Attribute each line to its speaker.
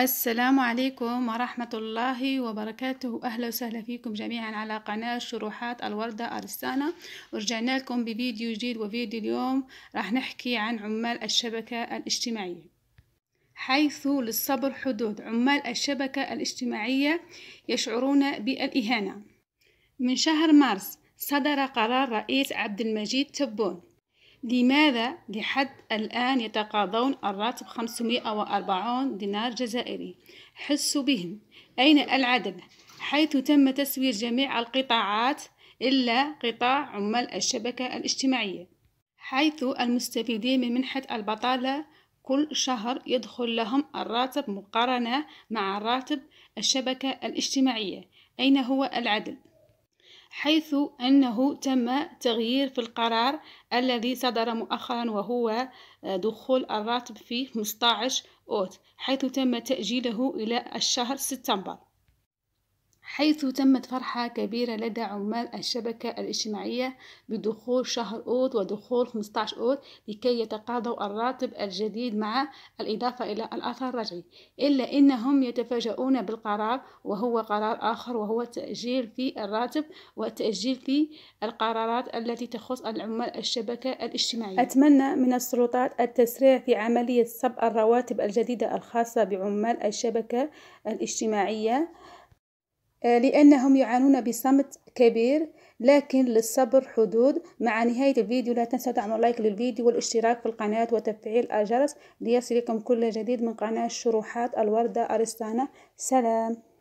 Speaker 1: السلام عليكم ورحمة الله وبركاته أهلا وسهلا فيكم جميعا على قناة شروحات الوردة أرسانة ورجعنا لكم بفيديو جديد وفيديو اليوم راح نحكي عن عمال الشبكة الاجتماعية حيث للصبر حدود عمال الشبكة الاجتماعية يشعرون بالإهانة من شهر مارس صدر قرار رئيس عبد المجيد تبون لماذا لحد الآن يتقاضون الراتب 540 دينار جزائري حسوا بهم أين العدد حيث تم تسوير جميع القطاعات إلا قطاع عمال الشبكة الاجتماعية حيث المستفيدين من منحة البطالة كل شهر يدخل لهم الراتب مقارنة مع راتب الشبكة الاجتماعية أين هو العدل؟ حيث أنه تم تغيير في القرار الذي صدر مؤخرا وهو آه، دخول الراتب في 15 أوت حيث تم تأجيله إلى الشهر سبتمبر حيث تمت فرحة كبيرة لدى عمال الشبكة الاجتماعية بدخول شهر أوت ودخول 15 أوت لكي يتقاضوا الراتب الجديد مع الإضافة إلى الأثر الرجعي إلا إنهم يتفاجؤون بالقرار وهو قرار آخر وهو التأجيل في الراتب والتأجيل في القرارات التي تخص العمال الشبكة الاجتماعية أتمنى من السلطات التسريع في عملية صب الرواتب الجديدة الخاصة بعمال الشبكة الاجتماعية آه، لأنهم يعانون بصمت كبير لكن للصبر حدود مع نهاية الفيديو لا تنسوا دعم لايك للفيديو والاشتراك في القناة وتفعيل الجرس ليصلكم كل جديد من قناة شروحات الوردة أرستانا سلام